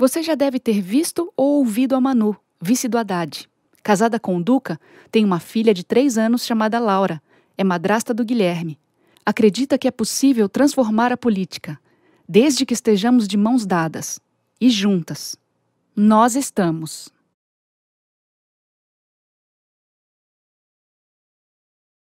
Você já deve ter visto ou ouvido a Manu, vice do Haddad. Casada com o Duca, tem uma filha de três anos chamada Laura. É madrasta do Guilherme. Acredita que é possível transformar a política, desde que estejamos de mãos dadas e juntas. Nós estamos.